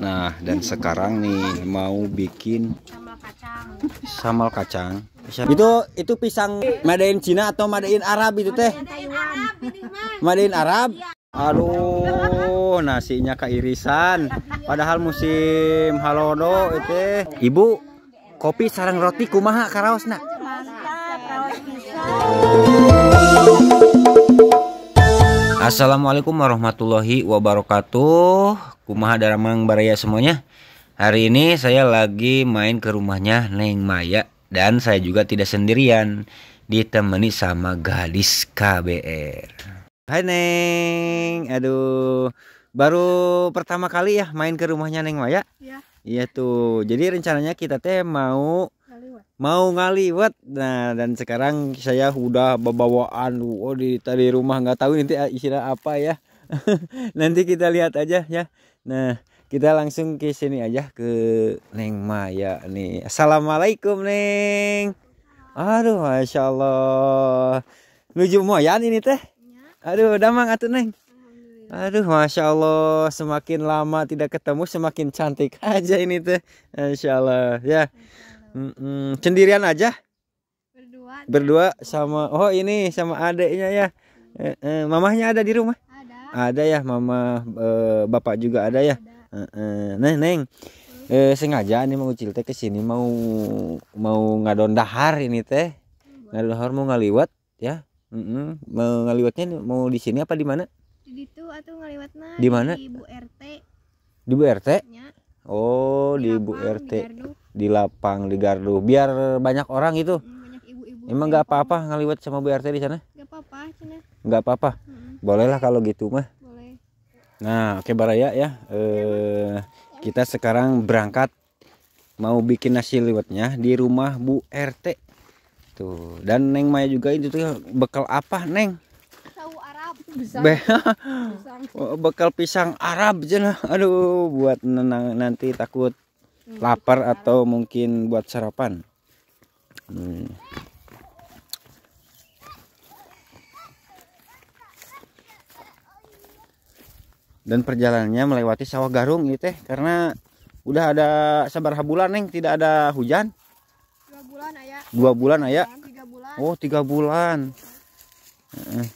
Nah, dan sekarang nih mau bikin samal kacang. Itu itu pisang madain Cina atau madain Arab itu teh? Madain Arab. Aduh, nasinya keirisan. Padahal musim halodo itu. Ibu, kopi sarang roti kumaha karaosna? Mantap, pisang. Assalamualaikum warahmatullahi wabarakatuh Kumaha Daramang Baraya semuanya Hari ini saya lagi main ke rumahnya Neng Maya Dan saya juga tidak sendirian Ditemani sama gadis KBR Hai Neng Aduh Baru pertama kali ya main ke rumahnya Neng Maya Iya Iya tuh Jadi rencananya kita teh mau mau ngaliwat nah dan sekarang saya udah bawaan oh di tadi rumah nggak tahu nanti ah, isinya apa ya nanti kita lihat aja ya nah kita langsung ke sini aja ke Neng Maya nih assalamualaikum Neng aduh masya Allah menuju Moyan ini teh ya. aduh damang atuh Neng Aduh, masya Allah, semakin lama tidak ketemu, semakin cantik aja ini teh, masya Allah ya. Mm -mm. Sendirian aja? Berdua. Berdua sama oh ini sama adiknya ya. Eh, eh, mamahnya ada di rumah? Ada. Ada ya, mama eh, bapak juga ada ya. Ada. Eh, eh. Nah, Neng. Eh, sengaja nih mau Ucil teh ke sini mau ngadon dahar ini teh. ngadon dahar mau ngaliwat ya. Mm -mm. Mau ngaliwatnya mau di sini apa di mana? Di situ atau ngaliwatnya di mana? Di Bu RT. Di Bu RT? Oh, di, di Bu RT. Di di lapang di gardu biar banyak orang itu hmm, emang nggak apa-apa ngaliwat sama bu rt di sana nggak apa-apa nggak apa-apa hmm. bolehlah kalau gitu mah Boleh. nah oke okay, Baraya ya eh, kita sekarang berangkat mau bikin nasi liwetnya di rumah Bu RT tuh dan Neng Maya juga itu tuh bekal apa Neng pisang. Be pisang. bekal pisang Arab jenah aduh buat nenang nanti takut Hmm. lapar atau mungkin buat sarapan hmm. dan perjalanannya melewati sawah garung gitu teh karena udah ada sabar bulan neng tidak ada hujan dua bulan ayah dua bulan ayah tiga bulan. oh tiga bulan hmm.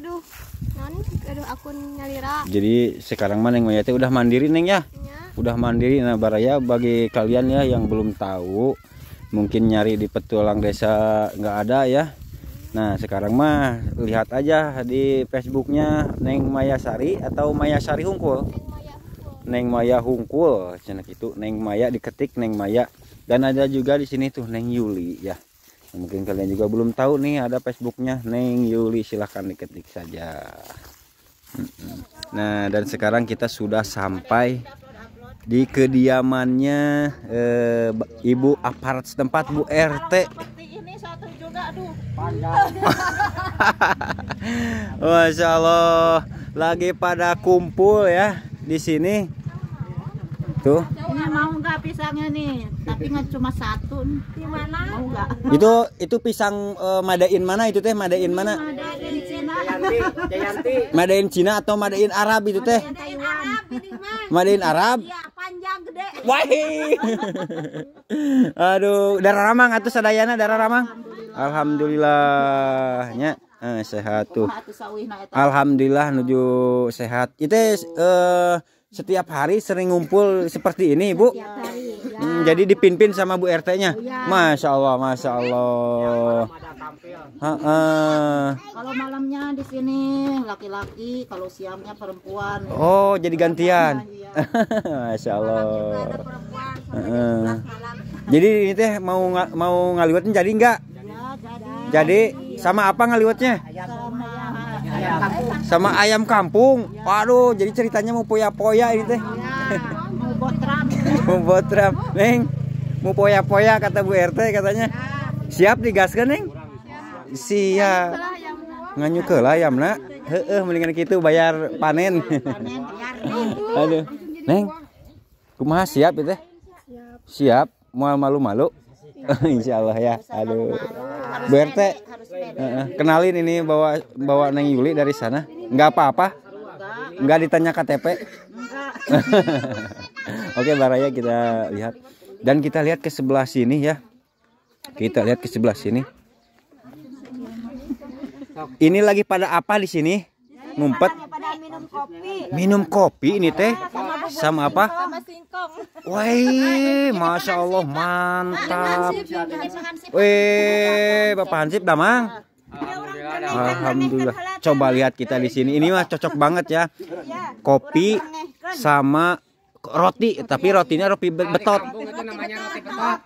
aduh non aduh aku nyalira jadi sekarang mana yang mayatnya udah mandiri neng ya? Iya. udah mandiri nah baraya bagi kalian ya yang belum tahu mungkin nyari di petualang desa nggak ada ya nah sekarang mah lihat aja di Facebooknya Neng Maya Sari atau Maya Sari Hungkul Neng Maya Hungkul cenek itu Neng Maya diketik Neng Maya dan ada juga di sini tuh Neng Yuli ya mungkin kalian juga belum tahu nih ada Facebooknya Neng Yuli silahkan diketik saja nah dan sekarang kita sudah sampai di kediamannya eh, ibu aparat setempat Bu RT Masya Allah lagi pada kumpul ya di sini tuh enggak pisangnya nih? Tapi enggak cuma satu. Di mana? Mau Itu itu pisang uh, madain mana itu teh? Madain mana? Madain Cina. Jayanti. Madain Cina atau madain Arab itu teh? Madain Arab ini mah. Madain Arab. Iya, panjang gede. Wah. Aduh, darah ramang atau sadayana darah ramang. Alhamdulillah Alhamdulillahnya. Eh, sehat tuh. Alhamdulillah nuju sehat. Itu eh uh, setiap hari sering ngumpul seperti ini, Bu. Ya. Hmm, jadi dipimpin sama Bu RT-nya. Oh, iya. Masya Allah, masya iya. Allah. Ha -ha. Kalau malamnya di sini laki-laki, kalau siangnya perempuan. Oh, jadi gantian. Iya. masya Allah. Jadi ini teh mau mau ngaliwatnya jadi enggak? Jadi sama apa ngaliwatnya? sama ayam kampung ya. waduh jadi ceritanya mau poya-poya ini teh ya, mau botram mau botram neng mau poya-poya kata Bu RT katanya ya. siap digaskan neng siap nganyu ke lah ayam nak heeh mendingan gitu bayar panen aduh neng kumaha siap itu siap mau malu-malu Insya Allah ya aduh Bu RT kenalin ini bawa bawa Neng Yuli dari sana. Nggak apa-apa. Nggak ditanya KTP. Oke, Baraya kita lihat. Dan kita lihat ke sebelah sini ya. Kita lihat ke sebelah sini. Ini lagi pada apa di sini? ngumpet minum kopi. minum kopi ini teh sama apa Wih, masya Allah mantap. Wih, Bapak Hansip damang. Alhamdulillah. Coba lihat kita di sini. Ini mah cocok banget ya. Iya, kopi sama roti tapi rotinya roti betot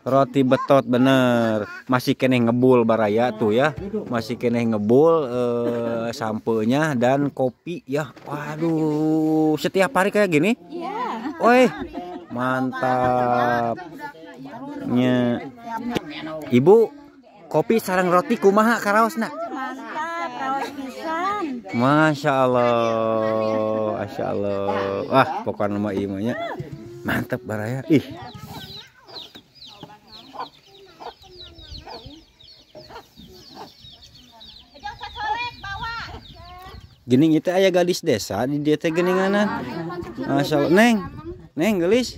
roti betot bener masih kene ngebul baraya tuh ya masih kene ngebul eh, sampelnya dan kopi ya waduh setiap hari kayak gini iya. woi mantap ibu kopi sarang roti kumaha nak masya Allah Masya Allah iya. wah pokoknya nama imanya mantap baraya ih Gening itu ayah gadis desa di dia teh geninganan. Masya Allah. Neng, neng gelis.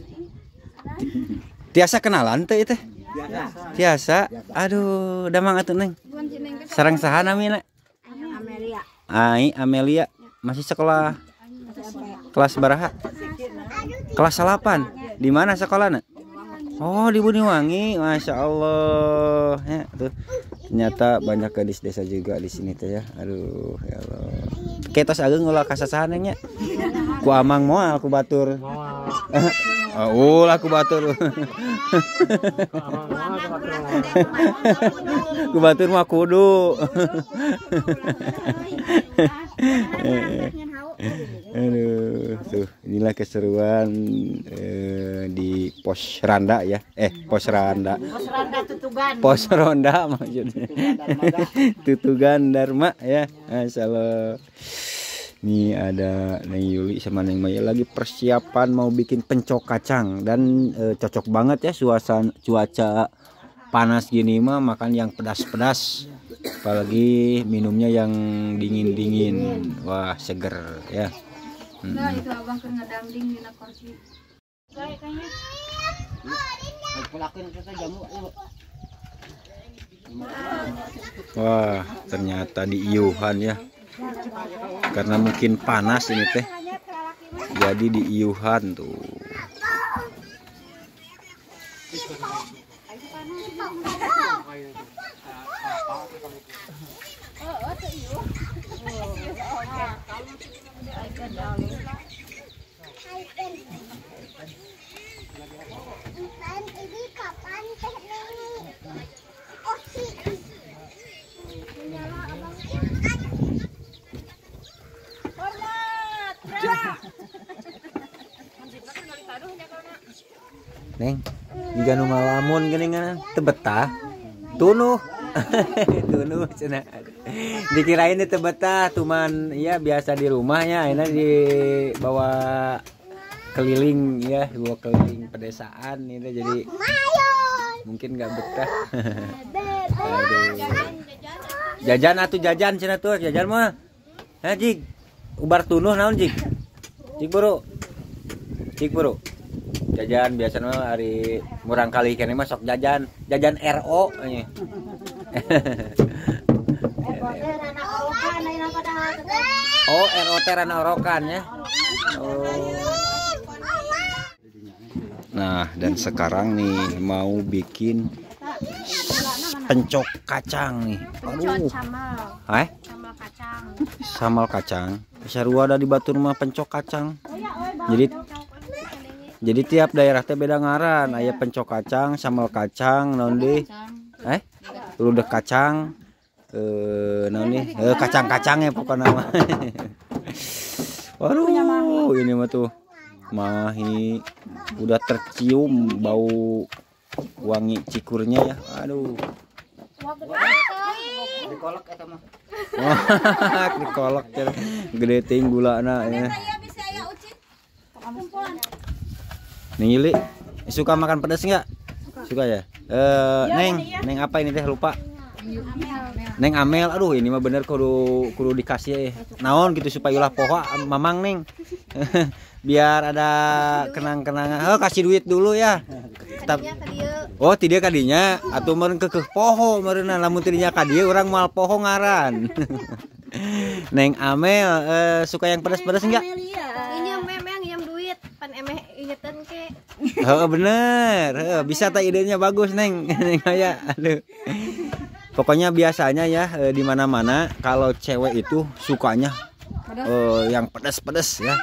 Tiasa kenalan teh itu. Tiasa. Aduh, damang atuh neng. Sarang sahana Mina Amelia. Ai, Amelia masih sekolah Kelas baraha? Kelas 8. Di mana sekolahnya? Oh, di Buniwangi. Masya Allah. Ya, tuh. Ternyata banyak gadis desa juga di sini tuh ya. Aduh, ya Allah. Ketos ageng ngulah kasasahannya. Ku amang moal aku batur. Oh, ulah aku batur. aku batur mah kudu. Aduh, tuh inilah keseruan eh, di pos randa ya. Eh, pos randa. Pos randa tutugan. Pos ronda maksudnya. tutugan Dharma ya. Asalo. Nah, Nih ada Neng Yuli sama Neng Maya lagi persiapan mau bikin pencok kacang dan eh, cocok banget ya suasana cuaca panas gini mah makan yang pedas-pedas apalagi minumnya yang dingin-dingin wah seger ya hmm. wah ternyata di iuhan ya karena mungkin panas ini teh jadi di iuhan tuh Kapan Oh, Menyala abang. Hormat, Neng, jika nu malamun gini kan, tebetah, tunuh, tunuh cina. Dikirain itu tebetah, cuman ya biasa di rumahnya, ya. ini dibawa keliling ya gua keliling pedesaan ini jadi mungkin nggak betah jajan atau jajan cina tuh jajan mah ya eh, jik ubar tunuh naon jik jik buru jik buru jajan biasanya hari murang kali ikan ini masuk jajan jajan ro ini oh ro terana orokan ya oh Nah, dan sekarang nih mau bikin pencok kacang nih. Aduh. Eh? Samal kacang. Sarua ada di batu rumah pencok kacang. Jadi jadi tiap daerah teh beda ngaran. Ayah pencok kacang, samal kacang, naon Eh? udah kacang. Eh, naon nih? Eh, kacang kacang ya pokoknya nama. Waduh, ini mah tuh mahi udah tercium bau wangi cikurnya ya aduh di kolok, ya gede ting gula na ya suka makan pedas nggak? Suka ya? ya Neng, iya. Neng apa ini teh lupa? Neng Amel, aduh ini mah bener kudu kudu dikasih naon gitu supaya ulah poho mamang Neng. Biar ada kenang-kenangan. Oh, eh, kasih duit dulu ya. Tetap. Oh, tidak kadinya atau meren ke poho meren lamun mutirnya kadinya orang mal pohon poho ngaran. Neng Amel eh, suka yang pedas-pedas enggak? Ini yang memang yang duit pan emeh ingetan ke. Oh, bener. Bisa tak idenya bagus Neng. Neng ayah Aduh pokoknya biasanya ya e, di mana-mana kalau cewek itu sukanya e, yang pedas-pedas ya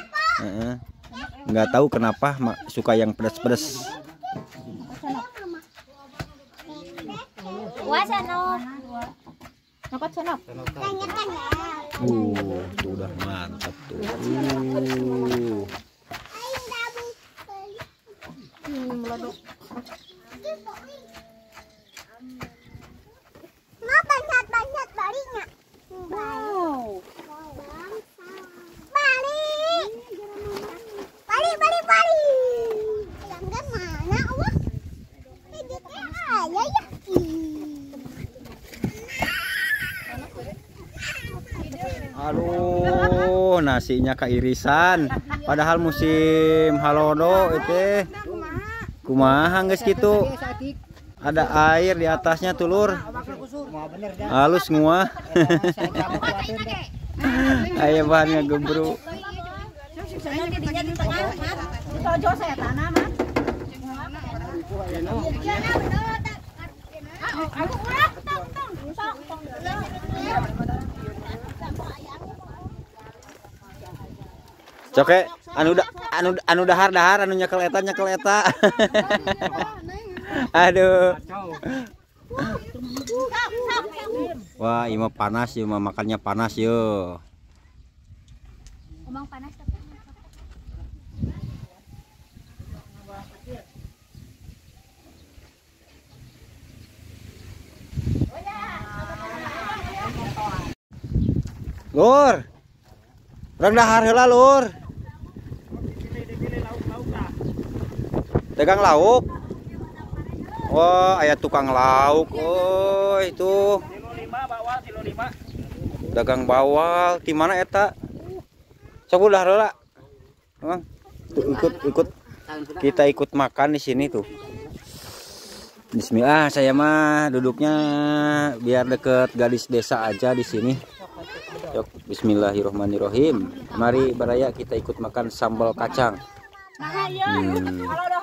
Enggak -e. tahu kenapa suka yang pedas-pedas Uh, mantap tuh. Uh. nasinya keirisan padahal musim halodo itu kumaha guys gitu ada air di atasnya tulur halus semua ayo bahannya gebru Aku coke anu da, anu anu dahar dahar anu nyekel eta nyekel eta aduh wah ima panas yuk makannya panas yuk emang panas Lur. Rang dahar heula lur. dagang lauk Wah ayah tukang lauk Oh itu dagang bawal di mana eta ya, sok udah lah tuh ikut ikut kita ikut makan di sini tuh Bismillah saya mah duduknya biar deket gadis desa aja di sini Yuk, Bismillahirrohmanirrohim Mari baraya kita ikut makan sambal kacang nah, iya. hmm.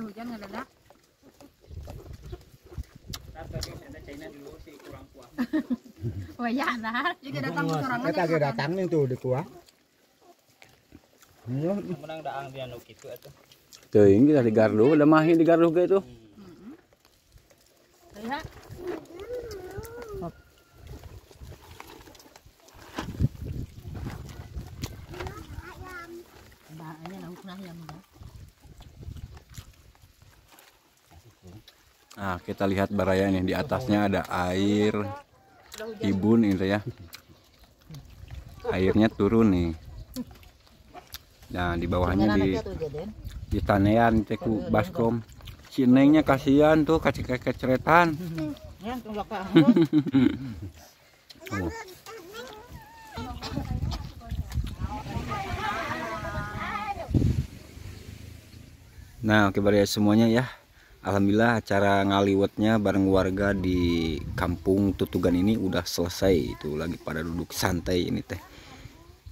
hujan nggak ada Wayah nah, juga datang ke orang aja. Kita datang nih tuh di kuah. Menang daang dia nu kitu atuh. Tuh ini kita di gardu, lemah ini di gardu ge tuh. Lihat. Mbaknya lauk nah ya mbak. Nah, kita lihat baraya ini di atasnya ada air ibun itu ya. Airnya turun nih. Nah, di bawahnya di di tanean teku baskom. Cinengnya kasihan tuh kasih keceretan. oh. Nah, oke baraya semuanya ya. Alhamdulillah acara ngaliwetnya bareng warga di kampung Tutugan ini udah selesai itu lagi pada duduk santai ini teh.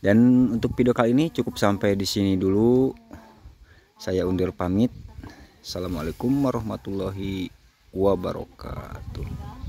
Dan untuk video kali ini cukup sampai di sini dulu. Saya undur pamit. Assalamualaikum warahmatullahi wabarakatuh.